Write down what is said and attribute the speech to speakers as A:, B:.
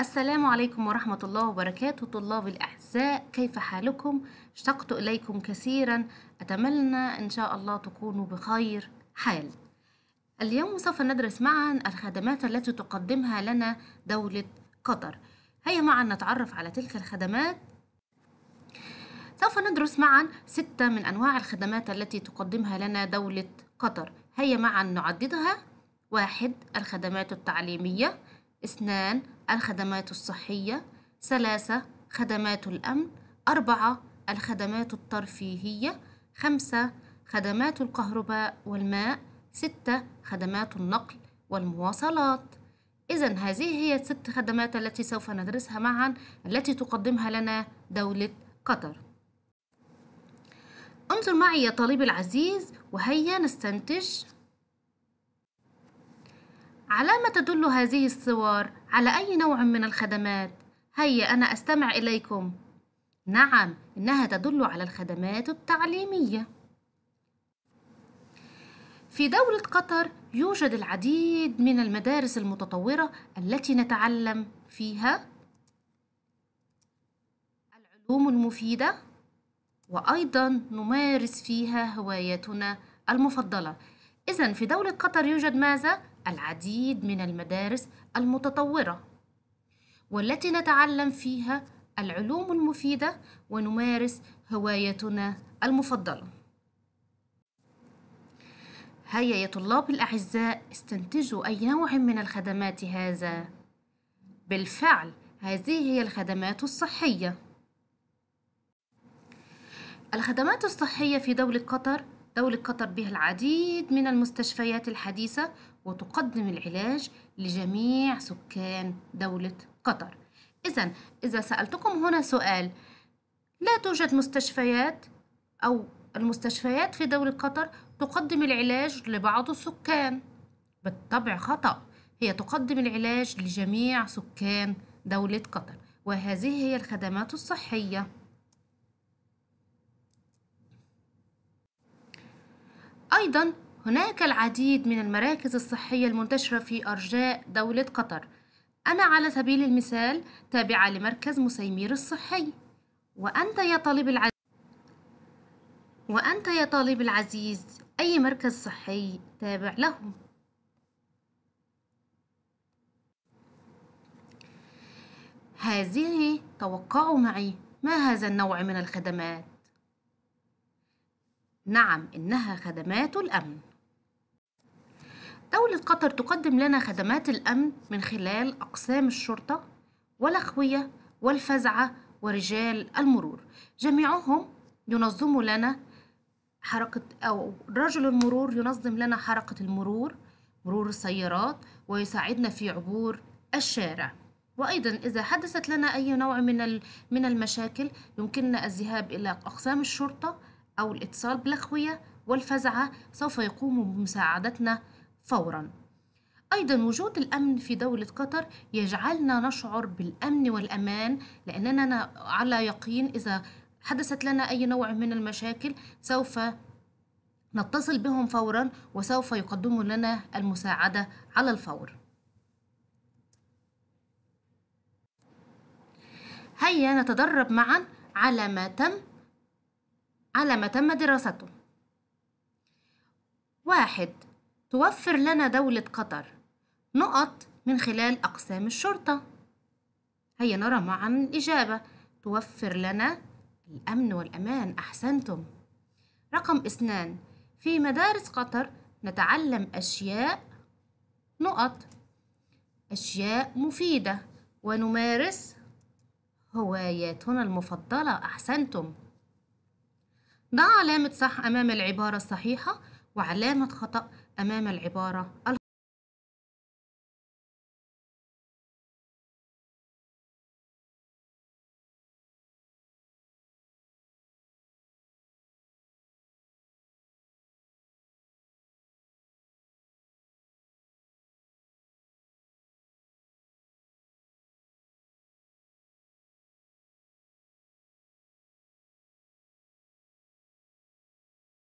A: السلام عليكم ورحمة الله وبركاته طلاب الأعزاء كيف حالكم؟ اشتقت إليكم كثيرا أتمنى إن شاء الله تكونوا بخير حال اليوم سوف ندرس معا الخدمات التي تقدمها لنا دولة قطر هيا معا نتعرف على تلك الخدمات سوف ندرس معا ستة من أنواع الخدمات التي تقدمها لنا دولة قطر هيا معا نعددها واحد الخدمات التعليمية اثنان الخدمات الصحية ثلاثة خدمات الأمن أربعة الخدمات الترفيهية خمسة خدمات الكهرباء والماء ستة خدمات النقل والمواصلات إذا هذه هي الست خدمات التي سوف ندرسها معا التي تقدمها لنا دولة قطر انظر معي يا طالب العزيز وهيا نستنتج على ما تدل هذه الصور على أي نوع من الخدمات؟ هيا أنا أستمع إليكم نعم إنها تدل على الخدمات التعليمية في دولة قطر يوجد العديد من المدارس المتطورة التي نتعلم فيها العلوم المفيدة وأيضا نمارس فيها هوايتنا المفضلة إذا في دولة قطر يوجد ماذا؟ العديد من المدارس المتطورة والتي نتعلم فيها العلوم المفيدة ونمارس هوايتنا المفضلة هيا يا طلاب الأعزاء استنتجوا أي نوع من الخدمات هذا بالفعل هذه هي الخدمات الصحية الخدمات الصحية في دولة قطر دولة قطر بها العديد من المستشفيات الحديثة وتقدم العلاج لجميع سكان دولة قطر إذا إذا سألتكم هنا سؤال لا توجد مستشفيات أو المستشفيات في دولة قطر تقدم العلاج لبعض السكان بالطبع خطأ هي تقدم العلاج لجميع سكان دولة قطر وهذه هي الخدمات الصحية أيضا هناك العديد من المراكز الصحية المنتشرة في أرجاء دولة قطر أنا على سبيل المثال تابعة لمركز مسيمير الصحي وأنت يا طالب العزيز وأنت يا طالب العزيز أي مركز صحي تابع له هذه توقعوا معي ما هذا النوع من الخدمات نعم إنها خدمات الأمن دولة قطر تقدم لنا خدمات الأمن من خلال أقسام الشرطة والأخوية والفزعة ورجال المرور جميعهم ينظموا لنا حركة أو رجل المرور ينظم لنا حركة المرور مرور السيارات ويساعدنا في عبور الشارع وأيضا إذا حدثت لنا أي نوع من من المشاكل يمكننا الذهاب إلى أقسام الشرطة أو الاتصال بالأخوية والفزعة سوف يقوموا بمساعدتنا فورا أيضا وجود الأمن في دولة قطر يجعلنا نشعر بالأمن والأمان لأننا على يقين إذا حدثت لنا أي نوع من المشاكل سوف نتصل بهم فورا وسوف يقدموا لنا المساعدة على الفور هيا نتدرب معا على ما تم على ما تم دراسته واحد توفر لنا دولة قطر نقط من خلال أقسام الشرطة هيا نرى معا الإجابة توفر لنا الأمن والأمان أحسنتم رقم اثنان في مدارس قطر نتعلم أشياء نقط أشياء مفيدة ونمارس هواياتنا المفضلة أحسنتم ضع علامة صح أمام العبارة الصحيحة وعلامة خطأ أمام العبارة